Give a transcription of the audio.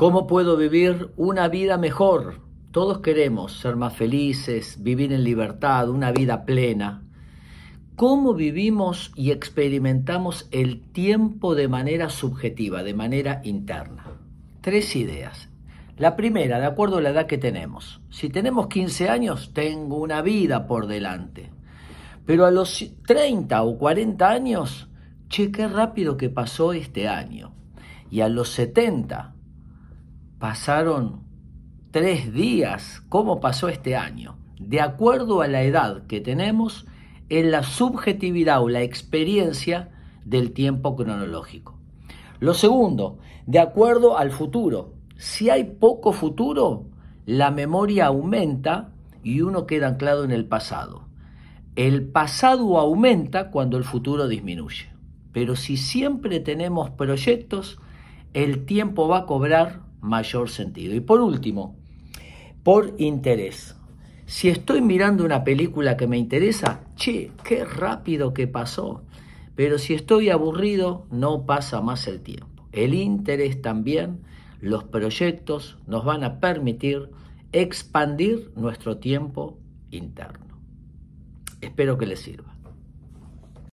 ¿Cómo puedo vivir una vida mejor? Todos queremos ser más felices, vivir en libertad, una vida plena. ¿Cómo vivimos y experimentamos el tiempo de manera subjetiva, de manera interna? Tres ideas. La primera, de acuerdo a la edad que tenemos. Si tenemos 15 años, tengo una vida por delante. Pero a los 30 o 40 años, che, qué rápido que pasó este año. Y a los 70 Pasaron tres días. ¿Cómo pasó este año? De acuerdo a la edad que tenemos, en la subjetividad o la experiencia del tiempo cronológico. Lo segundo, de acuerdo al futuro. Si hay poco futuro, la memoria aumenta y uno queda anclado en el pasado. El pasado aumenta cuando el futuro disminuye. Pero si siempre tenemos proyectos, el tiempo va a cobrar mayor sentido. Y por último, por interés. Si estoy mirando una película que me interesa, che, qué rápido que pasó. Pero si estoy aburrido, no pasa más el tiempo. El interés también, los proyectos nos van a permitir expandir nuestro tiempo interno. Espero que les sirva.